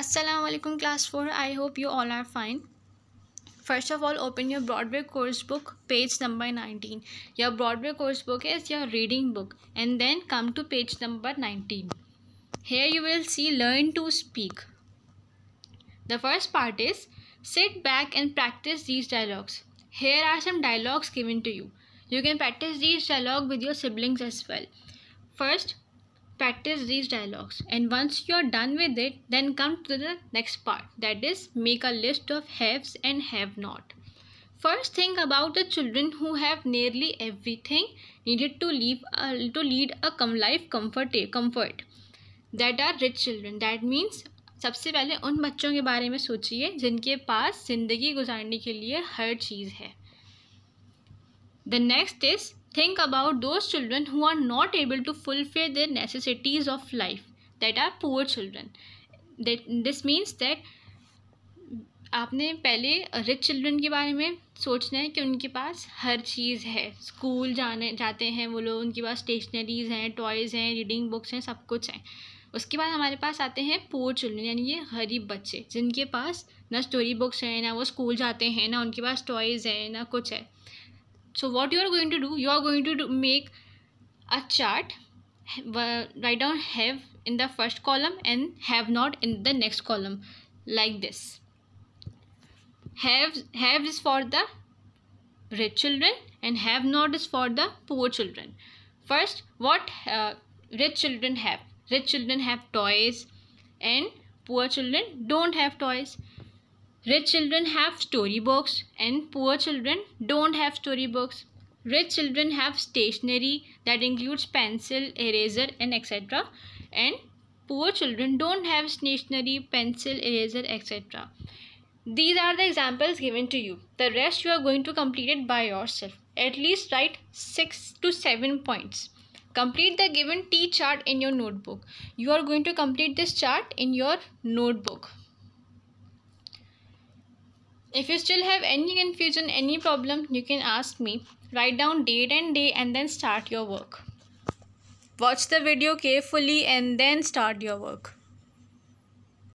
Assalamualaikum class 4 I hope you all are fine First of all open your Broadway course book page number 19 Your Broadway course book is your reading book and then come to page number 19 Here you will see learn to speak The first part is sit back and practice these dialogues Here are some dialogues given to you You can practice these dialogue with your siblings as well First practice these dialogues and once you are done with it then come to the next part that is make a list of haves and have not first think about the children who have nearly everything needed to live uh, to lead a com life comfort comfort that are rich children that means सबसे पहले उन बच्चों के बारे में सोचिए जिनके पास ज़िंदगी गुजारने के लिए हर चीज़ है the next is think about those children who are not able to fulfill their necessities of life that are poor children that this means that आपने पहले रिच चिल्ड्रन के बारे में सोचना है कि उनके पास हर चीज़ है स्कूल जाने जाते हैं वो लोग उनके पास स्टेशनरीज़ हैं टॉयज़ हैं रीडिंग बुक्स हैं सब कुछ हैं उसके बाद हमारे पास आते हैं पुअर चिल्ड्रन यानी ये गरीब बच्चे जिनके पास ना स्टोरी बुक्स हैं ना वो स्कूल जाते हैं ना उनके पास टॉयज़ हैं ना कुछ है so what you are going to do you are going to do, make a chart write down have in the first column and have not in the next column like this have have is for the rich children and have not is for the poor children first what uh, rich children have rich children have toys and poor children don't have toys Rich children have storybooks and poor children don't have storybooks. Rich children have stationery that includes pencil, eraser and etc. And poor children don't have stationery, pencil, eraser etc. These are the examples given to you. The rest you are going to complete it by yourself. At least write 6 to 7 points. Complete the given T chart in your notebook. You are going to complete this chart in your notebook if you still have any confusion any problem you can ask me write down date and day and then start your work watch the video carefully and then start your work